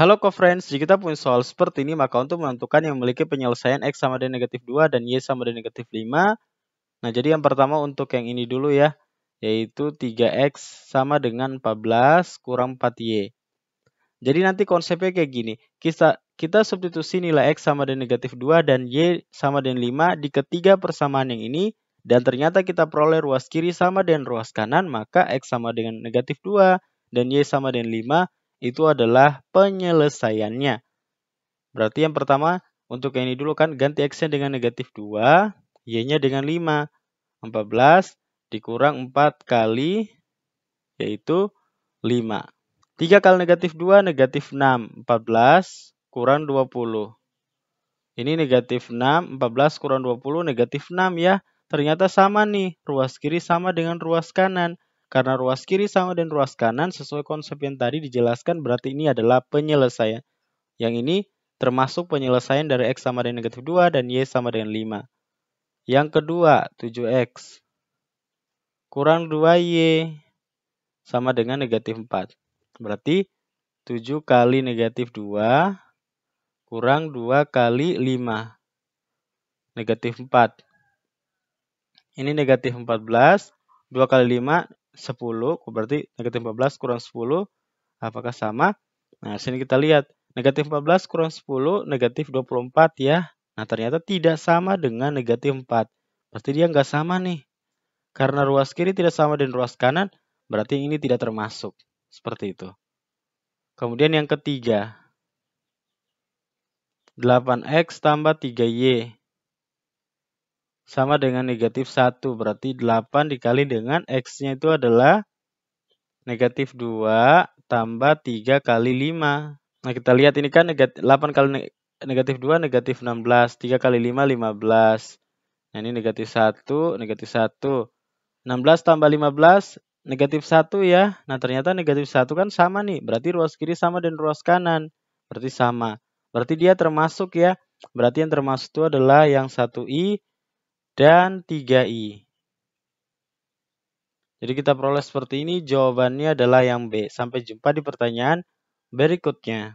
Halo co-friends, jika kita punya soal seperti ini, maka untuk menentukan yang memiliki penyelesaian X sama dengan negatif 2 dan Y sama dengan negatif 5. Nah, jadi yang pertama untuk yang ini dulu ya, yaitu 3X sama dengan 14 kurang 4Y. Jadi nanti konsepnya kayak gini, kita, kita substitusi nilai X sama dengan negatif 2 dan Y sama dengan 5 di ketiga persamaan yang ini, dan ternyata kita peroleh ruas kiri sama dengan ruas kanan, maka X sama dengan negatif 2 dan Y sama dengan 5, itu adalah penyelesaiannya. Berarti yang pertama untuk yang ini dulu kan ganti X-nya dengan negatif 2, Y-nya dengan 5. 14 dikurang 4 kali yaitu 5. 3 kali negatif 2 negatif 6. 14 kurang 20. Ini negatif 6, 14 kurang 20 negatif 6 ya. Ternyata sama nih, ruas kiri sama dengan ruas kanan. Karena ruas kiri sama dengan ruas kanan sesuai konsep yang tadi dijelaskan berarti ini adalah penyelesaian. Yang ini termasuk penyelesaian dari X sama dengan negatif 2 dan Y sama dengan 5. Yang kedua, 7X. Kurang 2Y sama dengan negatif 4. Berarti 7 kali negatif 2 kurang 2 kali 5. Negatif 4. Ini negatif 14. 2 kali 5 10 berarti negatif 14 kurang 10 apakah sama? Nah, sini kita lihat negatif 14 kurang 10 negatif 24 ya. Nah, ternyata tidak sama dengan negatif 4. Berarti dia nggak sama nih. Karena ruas kiri tidak sama dengan ruas kanan, berarti ini tidak termasuk. Seperti itu. Kemudian yang ketiga. 8X tambah 3Y sama dengan negatif 1. Berarti 8 dikali dengan X-nya itu adalah negatif 2 tambah 3 kali 5. Nah, kita lihat ini kan negatif, 8 kali negatif 2, negatif 16. 3 kali 5, 15. Nah, ini negatif 1, negatif 1. 16 tambah 15, negatif 1 ya. Nah, ternyata negatif 1 kan sama nih. Berarti ruas kiri sama dan ruas kanan. Berarti sama. Berarti dia termasuk ya. Berarti yang termasuk itu adalah yang 1I dan 3i. Jadi kita peroleh seperti ini, jawabannya adalah yang B. Sampai jumpa di pertanyaan berikutnya.